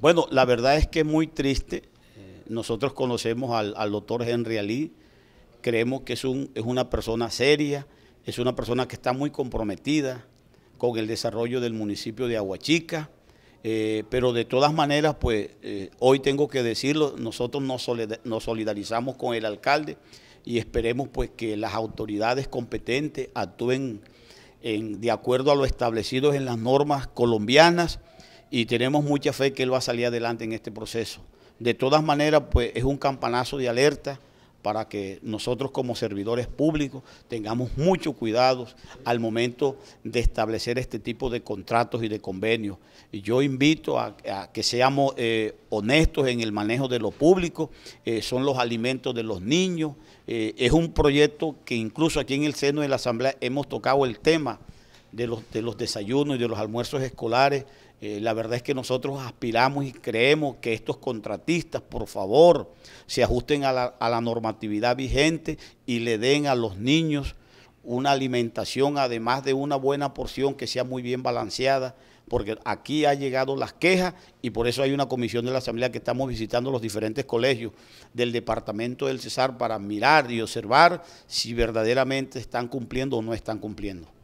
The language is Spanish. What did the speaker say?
Bueno, la verdad es que es muy triste. Nosotros conocemos al, doctor Henry Ali, creemos que es, un, es una persona seria, es una persona que está muy comprometida con el desarrollo del municipio de Aguachica, eh, pero de todas maneras, pues eh, hoy tengo que decirlo, nosotros nos solidarizamos con el alcalde y esperemos pues que las autoridades competentes actúen de acuerdo a lo establecido en las normas colombianas y tenemos mucha fe que él va a salir adelante en este proceso. De todas maneras, pues es un campanazo de alerta para que nosotros como servidores públicos tengamos mucho cuidado al momento de establecer este tipo de contratos y de convenios. Y Yo invito a, que seamos eh, honestos en el manejo de lo público, eh, son los alimentos de los niños, eh, es un proyecto que incluso aquí en el seno de la Asamblea hemos tocado el tema de los, de los desayunos y de los almuerzos escolares. Eh, la verdad es que nosotros aspiramos y creemos que estos contratistas, por favor, se ajusten a la, a la normatividad vigente y le den a los niños una alimentación, además de una buena porción que sea muy bien balanceada, porque aquí ha llegado las quejas y por eso hay una comisión de la Asamblea que estamos visitando los diferentes colegios del Departamento del Cesar para mirar y observar si verdaderamente están cumpliendo o no están cumpliendo.